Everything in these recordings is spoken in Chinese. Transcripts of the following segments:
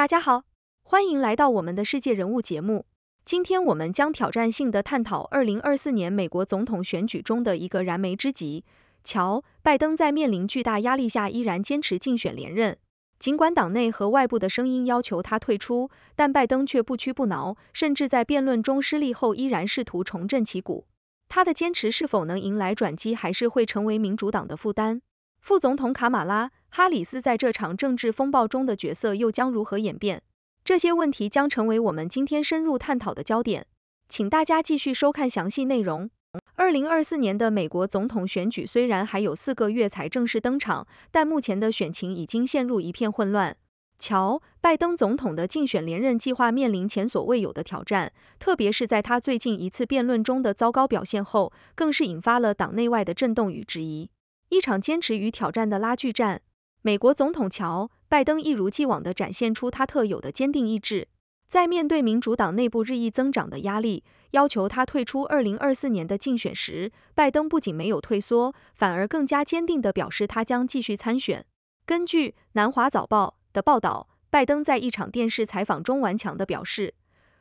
大家好，欢迎来到我们的世界人物节目。今天我们将挑战性的探讨二零二四年美国总统选举中的一个燃眉之急：乔·拜登在面临巨大压力下依然坚持竞选连任，尽管党内和外部的声音要求他退出，但拜登却不屈不挠，甚至在辩论中失利后依然试图重振旗鼓。他的坚持是否能迎来转机，还是会成为民主党的负担？副总统卡马拉。哈里斯在这场政治风暴中的角色又将如何演变？这些问题将成为我们今天深入探讨的焦点。请大家继续收看详细内容。二零二四年的美国总统选举虽然还有四个月才正式登场，但目前的选情已经陷入一片混乱。乔·拜登总统的竞选连任计划面临前所未有的挑战，特别是在他最近一次辩论中的糟糕表现后，更是引发了党内外的震动与质疑。一场坚持与挑战的拉锯战。美国总统乔·拜登一如既往地展现出他特有的坚定意志，在面对民主党内部日益增长的压力，要求他退出二零二四年的竞选时，拜登不仅没有退缩，反而更加坚定地表示他将继续参选。根据《南华早报》的报道，拜登在一场电视采访中顽强地表示，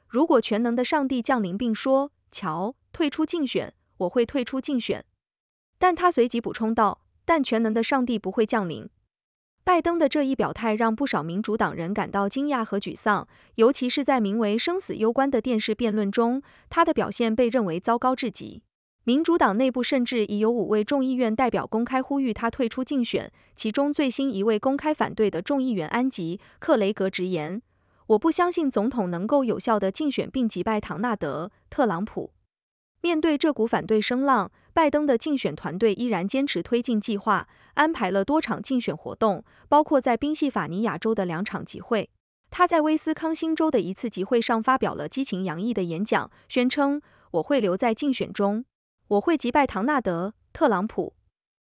如果全能的上帝降临并说“乔退出竞选，我会退出竞选”，但他随即补充道：“但全能的上帝不会降临。”拜登的这一表态让不少民主党人感到惊讶和沮丧，尤其是在名为“生死攸关”的电视辩论中，他的表现被认为糟糕至极。民主党内部甚至已有五位众议院代表公开呼吁他退出竞选，其中最新一位公开反对的众议员安吉·克雷格直言：“我不相信总统能够有效地竞选并击败唐纳德·特朗普。”面对这股反对声浪，拜登的竞选团队依然坚持推进计划，安排了多场竞选活动，包括在宾夕法尼亚州的两场集会。他在威斯康星州的一次集会上发表了激情洋溢的演讲，宣称：“我会留在竞选中，我会击败唐纳德·特朗普。”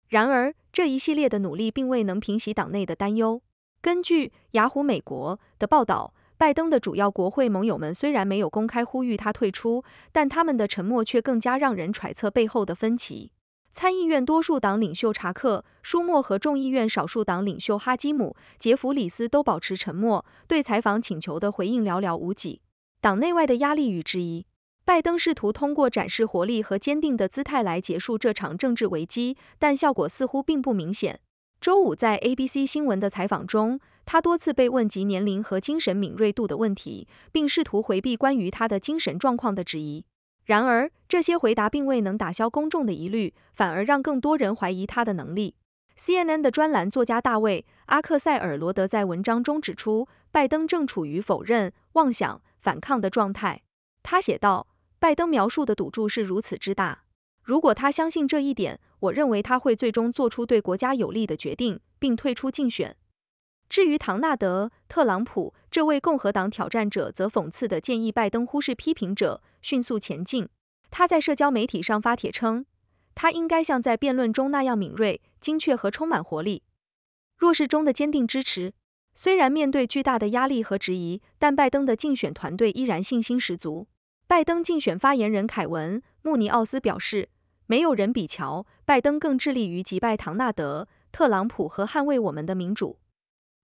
然而，这一系列的努力并未能平息党内的担忧。根据雅虎美国的报道。拜登的主要国会盟友们虽然没有公开呼吁他退出，但他们的沉默却更加让人揣测背后的分歧。参议院多数党领袖查克·舒默和众议院少数党领袖哈基姆·杰弗里斯都保持沉默，对采访请求的回应寥寥无几。党内外的压力与质疑，拜登试图通过展示活力和坚定的姿态来结束这场政治危机，但效果似乎并不明显。周五在 ABC 新闻的采访中，他多次被问及年龄和精神敏锐度的问题，并试图回避关于他的精神状况的质疑。然而，这些回答并未能打消公众的疑虑，反而让更多人怀疑他的能力。CNN 的专栏作家大卫·阿克塞尔罗德在文章中指出，拜登正处于否认、妄想、反抗的状态。他写道：“拜登描述的赌注是如此之大。”如果他相信这一点，我认为他会最终做出对国家有利的决定，并退出竞选。至于唐纳德·特朗普这位共和党挑战者，则讽刺的建议拜登忽视批评者，迅速前进。他在社交媒体上发帖称，他应该像在辩论中那样敏锐、精确和充满活力。弱势中的坚定支持，虽然面对巨大的压力和质疑，但拜登的竞选团队依然信心十足。拜登竞选发言人凯文·穆尼奥斯表示，没有人比乔·拜登更致力于击败唐纳德·特朗普和捍卫我们的民主。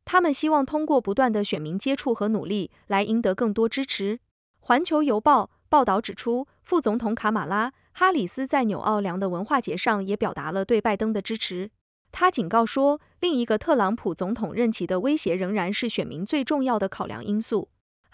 他们希望通过不断的选民接触和努力来赢得更多支持。环球邮报报道指出，副总统卡马拉·哈里斯在纽奥良的文化节上也表达了对拜登的支持。他警告说，另一个特朗普总统任期的威胁仍然是选民最重要的考量因素。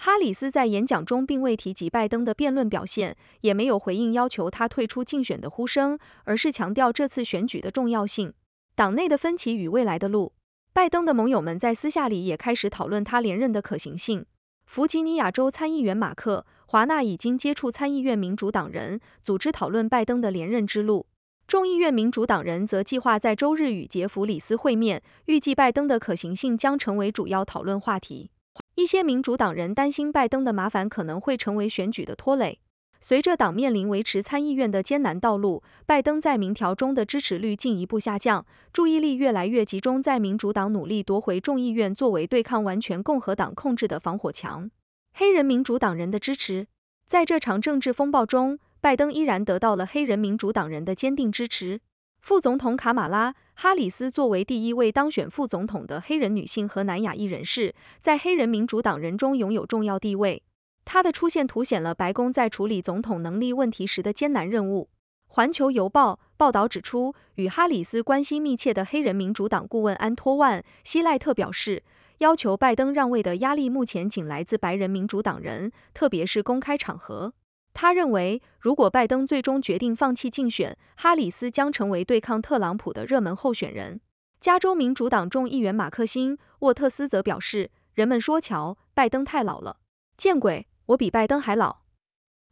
哈里斯在演讲中并未提及拜登的辩论表现，也没有回应要求他退出竞选的呼声，而是强调这次选举的重要性、党内的分歧与未来的路。拜登的盟友们在私下里也开始讨论他连任的可行性。弗吉尼亚州参议员马克·华纳已经接触参议院民主党人，组织讨论拜登的连任之路。众议院民主党人则计划在周日与杰弗里斯会面，预计拜登的可行性将成为主要讨论话题。一些民主党人担心拜登的麻烦可能会成为选举的拖累。随着党面临维持参议院的艰难道路，拜登在民调中的支持率进一步下降，注意力越来越集中在民主党努力夺回众议院，作为对抗完全共和党控制的防火墙。黑人民主党人的支持，在这场政治风暴中，拜登依然得到了黑人民主党人的坚定支持。副总统卡马拉。哈里斯作为第一位当选副总统的黑人女性和南亚裔人士，在黑人民主党人中拥有重要地位。她的出现凸显了白宫在处理总统能力问题时的艰难任务。《环球邮报》报道指出，与哈里斯关系密切的黑人民主党顾问安托万·希赖特表示，要求拜登让位的压力目前仅来自白人民主党人，特别是公开场合。他认为，如果拜登最终决定放弃竞选，哈里斯将成为对抗特朗普的热门候选人。加州民主党众议员马克·辛沃特斯则表示：“人们说乔·拜登太老了，见鬼，我比拜登还老。”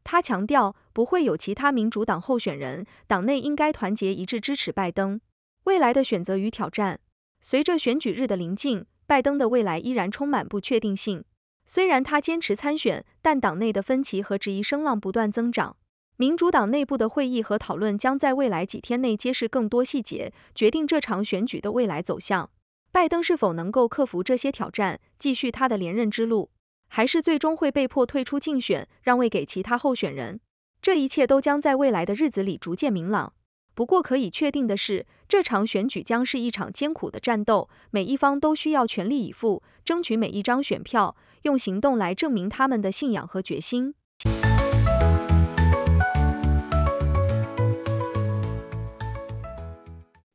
他强调不会有其他民主党候选人，党内应该团结一致支持拜登。未来的选择与挑战，随着选举日的临近，拜登的未来依然充满不确定性。虽然他坚持参选，但党内的分歧和质疑声浪不断增长。民主党内部的会议和讨论将在未来几天内揭示更多细节，决定这场选举的未来走向。拜登是否能够克服这些挑战，继续他的连任之路，还是最终会被迫退出竞选，让位给其他候选人？这一切都将在未来的日子里逐渐明朗。不过可以确定的是，这场选举将是一场艰苦的战斗，每一方都需要全力以赴，争取每一张选票，用行动来证明他们的信仰和决心。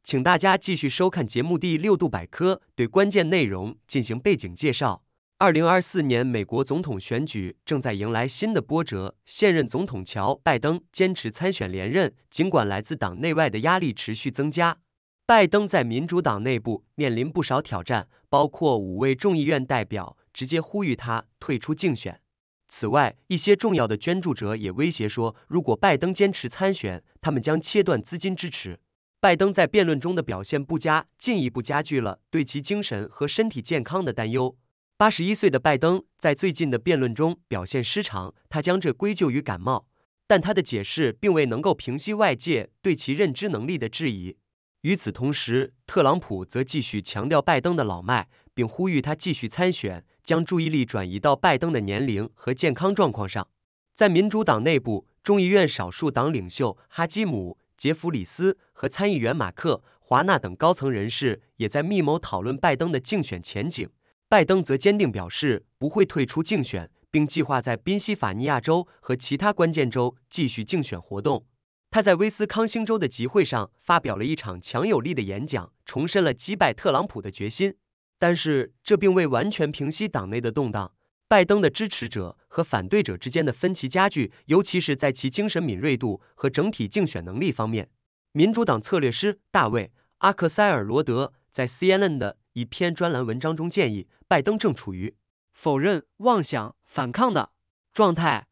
请大家继续收看节目第六度百科，对关键内容进行背景介绍。二零二四年美国总统选举正在迎来新的波折。现任总统乔·拜登坚持参选连任，尽管来自党内外的压力持续增加。拜登在民主党内部面临不少挑战，包括五位众议院代表直接呼吁他退出竞选。此外，一些重要的捐助者也威胁说，如果拜登坚持参选，他们将切断资金支持。拜登在辩论中的表现不佳，进一步加剧了对其精神和身体健康的担忧。八十一岁的拜登在最近的辩论中表现失常，他将这归咎于感冒，但他的解释并未能够平息外界对其认知能力的质疑。与此同时，特朗普则继续强调拜登的老迈，并呼吁他继续参选，将注意力转移到拜登的年龄和健康状况上。在民主党内部，众议院少数党领袖哈基姆·杰弗里斯和参议员马克·华纳等高层人士也在密谋讨论拜登的竞选前景。拜登则坚定表示不会退出竞选，并计划在宾夕法尼亚州和其他关键州继续竞选活动。他在威斯康星州的集会上发表了一场强有力的演讲，重申了击败特朗普的决心。但是，这并未完全平息党内的动荡。拜登的支持者和反对者之间的分歧加剧，尤其是在其精神敏锐度和整体竞选能力方面。民主党策略师大卫·阿克塞尔罗德在 CNN 的一篇专栏文章中建议，拜登正处于否认、妄想、反抗的状态。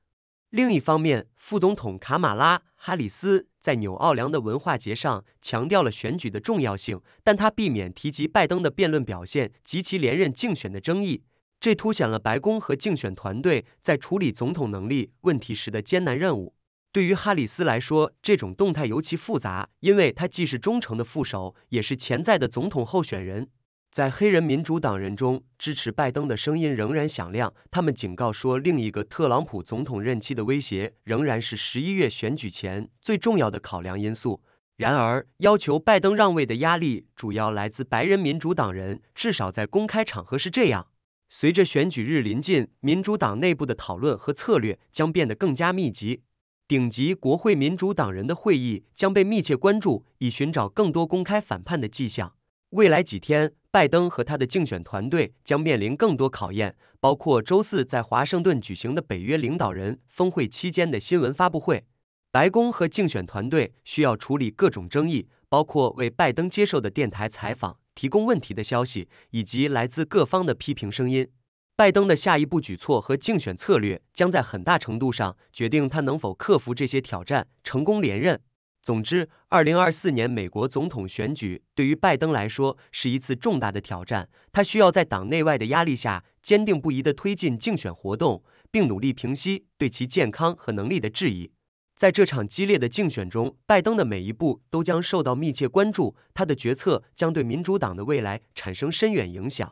另一方面，副总统卡马拉·哈里斯在纽奥良的文化节上强调了选举的重要性，但他避免提及拜登的辩论表现及其连任竞选的争议。这凸显了白宫和竞选团队在处理总统能力问题时的艰难任务。对于哈里斯来说，这种动态尤其复杂，因为他既是忠诚的副手，也是潜在的总统候选人。在黑人民主党人中，支持拜登的声音仍然响亮。他们警告说，另一个特朗普总统任期的威胁仍然是十一月选举前最重要的考量因素。然而，要求拜登让位的压力主要来自白人民主党人，至少在公开场合是这样。随着选举日临近，民主党内部的讨论和策略将变得更加密集。顶级国会民主党人的会议将被密切关注，以寻找更多公开反叛的迹象。未来几天。拜登和他的竞选团队将面临更多考验，包括周四在华盛顿举行的北约领导人峰会期间的新闻发布会。白宫和竞选团队需要处理各种争议，包括为拜登接受的电台采访提供问题的消息，以及来自各方的批评声音。拜登的下一步举措和竞选策略将在很大程度上决定他能否克服这些挑战，成功连任。总之，二零二四年美国总统选举对于拜登来说是一次重大的挑战。他需要在党内外的压力下坚定不移地推进竞选活动，并努力平息对其健康和能力的质疑。在这场激烈的竞选中，拜登的每一步都将受到密切关注，他的决策将对民主党的未来产生深远影响。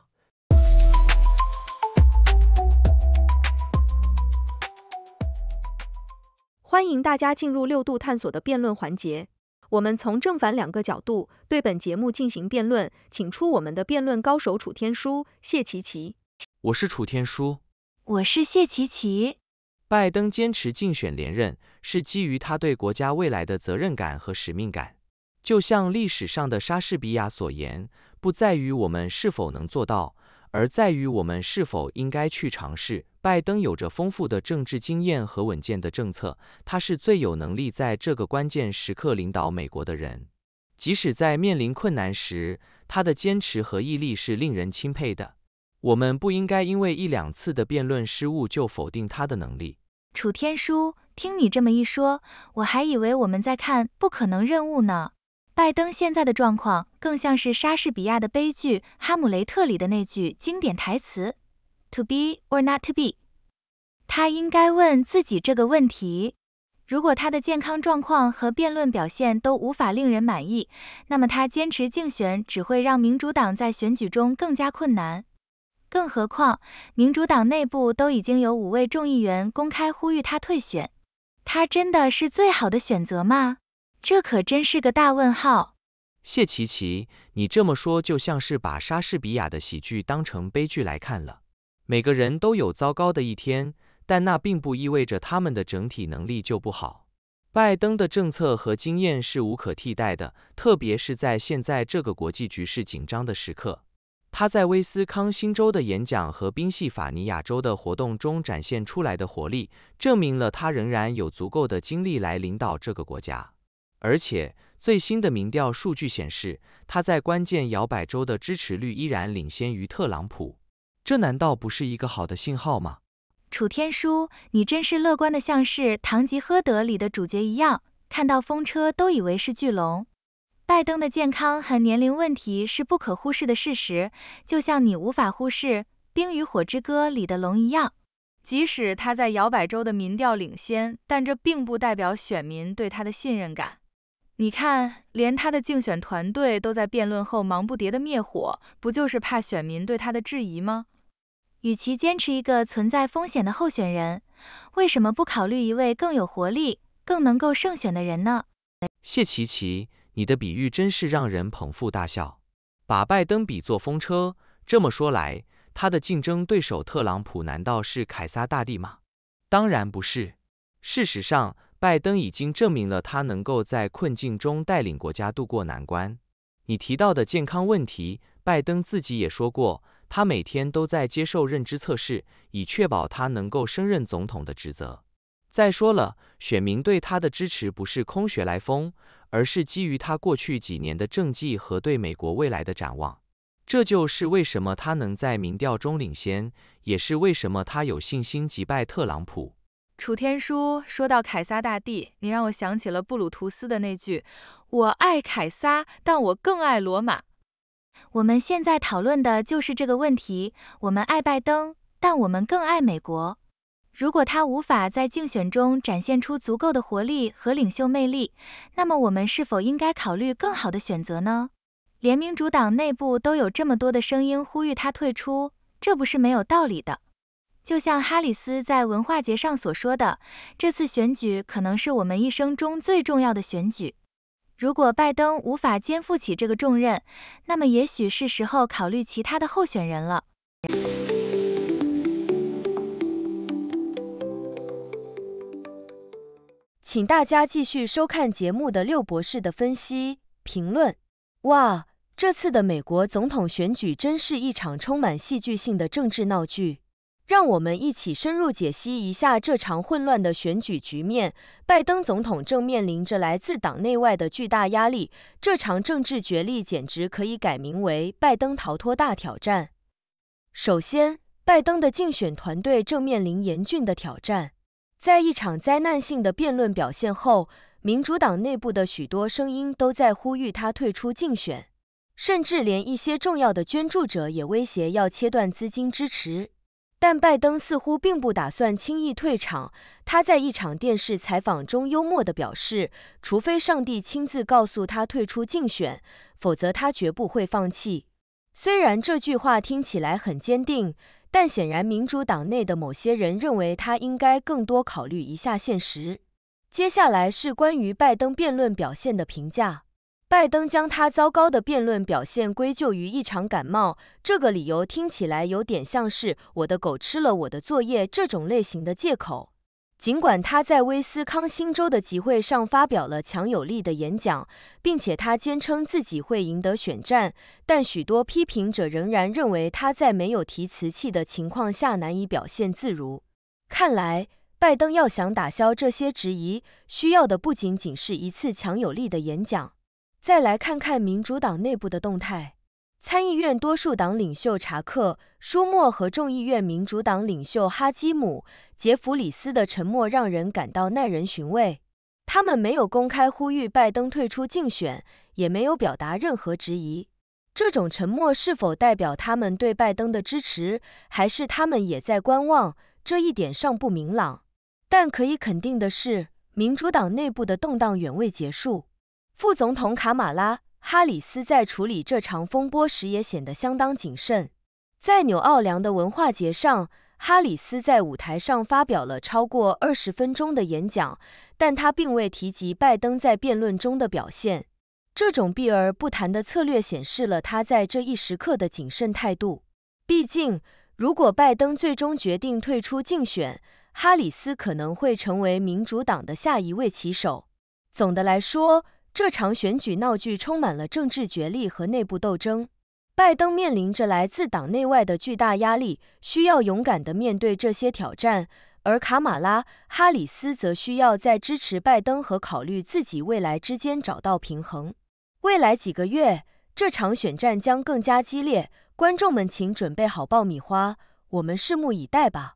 欢迎大家进入六度探索的辩论环节，我们从正反两个角度对本节目进行辩论，请出我们的辩论高手楚天舒、谢琪琪。我是楚天舒。我是谢琪琪。拜登坚持竞选连任，是基于他对国家未来的责任感和使命感。就像历史上的莎士比亚所言，不在于我们是否能做到，而在于我们是否应该去尝试。拜登有着丰富的政治经验和稳健的政策，他是最有能力在这个关键时刻领导美国的人。即使在面临困难时，他的坚持和毅力是令人钦佩的。我们不应该因为一两次的辩论失误就否定他的能力。楚天舒，听你这么一说，我还以为我们在看《不可能任务》呢。拜登现在的状况更像是莎士比亚的悲剧《哈姆雷特》里的那句经典台词。To be or not to be，他应该问自己这个问题。如果他的健康状况和辩论表现都无法令人满意，那么他坚持竞选只会让民主党在选举中更加困难。更何况，民主党内部都已经有五位众议员公开呼吁他退选。他真的是最好的选择吗？这可真是个大问号。谢琪琪，你这么说就像是把莎士比亚的喜剧当成悲剧来看了。每个人都有糟糕的一天，但那并不意味着他们的整体能力就不好。拜登的政策和经验是无可替代的，特别是在现在这个国际局势紧张的时刻。他在威斯康星州的演讲和宾夕法尼亚州的活动中展现出来的活力，证明了他仍然有足够的精力来领导这个国家。而且，最新的民调数据显示，他在关键摇摆州的支持率依然领先于特朗普。这难道不是一个好的信号吗？楚天舒，你真是乐观的像是堂吉诃德里的主角一样，看到风车都以为是巨龙。拜登的健康和年龄问题是不可忽视的事实，就像你无法忽视《冰与火之歌》里的龙一样。即使他在摇摆州的民调领先，但这并不代表选民对他的信任感。你看，连他的竞选团队都在辩论后忙不迭的灭火，不就是怕选民对他的质疑吗？与其坚持一个存在风险的候选人，为什么不考虑一位更有活力、更能够胜选的人呢？谢琪琪，你的比喻真是让人捧腹大笑，把拜登比作风车。这么说来，他的竞争对手特朗普难道是凯撒大帝吗？当然不是。事实上，拜登已经证明了他能够在困境中带领国家渡过难关。你提到的健康问题，拜登自己也说过。他每天都在接受认知测试，以确保他能够升任总统的职责。再说了，选民对他的支持不是空穴来风，而是基于他过去几年的政绩和对美国未来的展望。这就是为什么他能在民调中领先，也是为什么他有信心击败特朗普。楚天舒说到凯撒大帝，你让我想起了布鲁图斯的那句：“我爱凯撒，但我更爱罗马。”我们现在讨论的就是这个问题。我们爱拜登，但我们更爱美国。如果他无法在竞选中展现出足够的活力和领袖魅力，那么我们是否应该考虑更好的选择呢？连民主党内部都有这么多的声音呼吁他退出，这不是没有道理的。就像哈里斯在文化节上所说的，这次选举可能是我们一生中最重要的选举。如果拜登无法肩负起这个重任，那么也许是时候考虑其他的候选人了。请大家继续收看节目的六博士的分析评论。哇，这次的美国总统选举真是一场充满戏剧性的政治闹剧。让我们一起深入解析一下这场混乱的选举局面。拜登总统正面临着来自党内外的巨大压力，这场政治角力简直可以改名为“拜登逃脱大挑战”。首先，拜登的竞选团队正面临严峻的挑战。在一场灾难性的辩论表现后，民主党内部的许多声音都在呼吁他退出竞选，甚至连一些重要的捐助者也威胁要切断资金支持。但拜登似乎并不打算轻易退场。他在一场电视采访中幽默地表示：“除非上帝亲自告诉他退出竞选，否则他绝不会放弃。”虽然这句话听起来很坚定，但显然民主党内的某些人认为他应该更多考虑一下现实。接下来是关于拜登辩论表现的评价。拜登将他糟糕的辩论表现归咎于一场感冒，这个理由听起来有点像是我的狗吃了我的作业这种类型的借口。尽管他在威斯康星州的集会上发表了强有力的演讲，并且他坚称自己会赢得选战，但许多批评者仍然认为他在没有提词器的情况下难以表现自如。看来，拜登要想打消这些质疑，需要的不仅仅是一次强有力的演讲。再来看看民主党内部的动态。参议院多数党领袖查克·舒默和众议院民主党领袖哈基姆·杰弗里斯的沉默让人感到耐人寻味。他们没有公开呼吁拜登退出竞选，也没有表达任何质疑。这种沉默是否代表他们对拜登的支持，还是他们也在观望，这一点尚不明朗。但可以肯定的是，民主党内部的动荡远未结束。副总统卡马拉·哈里斯在处理这场风波时也显得相当谨慎。在纽奥良的文化节上，哈里斯在舞台上发表了超过二十分钟的演讲，但他并未提及拜登在辩论中的表现。这种避而不谈的策略显示了他在这一时刻的谨慎态度。毕竟，如果拜登最终决定退出竞选，哈里斯可能会成为民主党的下一位棋手。总的来说，这场选举闹剧充满了政治角力和内部斗争，拜登面临着来自党内外的巨大压力，需要勇敢地面对这些挑战；而卡马拉·哈里斯则需要在支持拜登和考虑自己未来之间找到平衡。未来几个月，这场选战将更加激烈，观众们请准备好爆米花，我们拭目以待吧。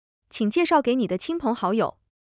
请介绍给你的亲朋好友。